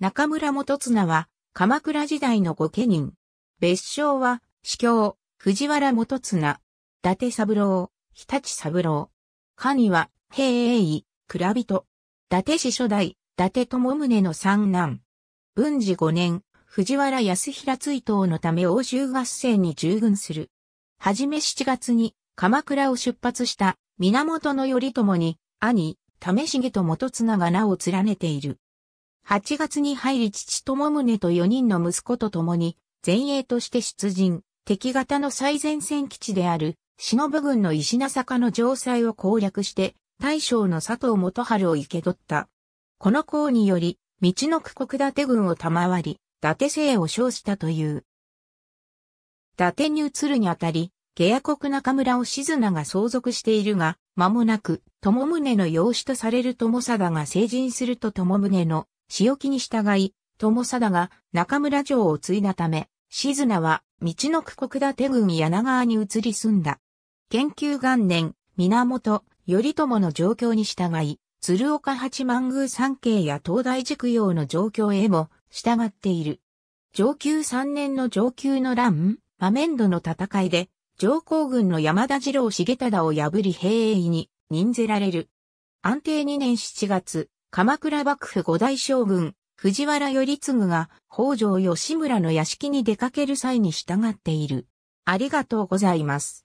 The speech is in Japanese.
中村元綱は、鎌倉時代の御家人。別称は、司教、藤原元綱、伊達三郎、日立三郎。神は、平英位、蔵人。伊達氏初代、伊達智宗の三男。文治五年、藤原康平追悼のため欧州合戦に従軍する。はじめ7月に、鎌倉を出発した、源頼朝に、兄、為重と元綱が名を連ねている。8月に入り父友宗と4人の息子と共に、前衛として出陣、敵方の最前線基地である、忍軍の石名坂の城塞を攻略して、大将の佐藤元春を生け取った。この功により、道の区国伊達軍を賜り、伊達姓を称したという。伊達に移るにあたり、下野国中村を静名が相続しているが、間もなく、友宗の養子とされる友貞が成人すると友宗の仕置きに従い、友貞が中村城を継いだため、静名は道の区国立郡柳川に移り住んだ。研究元年、源、頼朝の状況に従い、鶴岡八幡宮三景や東大寺供の状況へも従っている。上級三年の上級の乱、マメンドの戦いで、上皇軍の山田次郎重忠を破り兵営に任ぜられる。安定二年七月、鎌倉幕府五代将軍、藤原頼次が北条義村の屋敷に出かける際に従っている。ありがとうございます。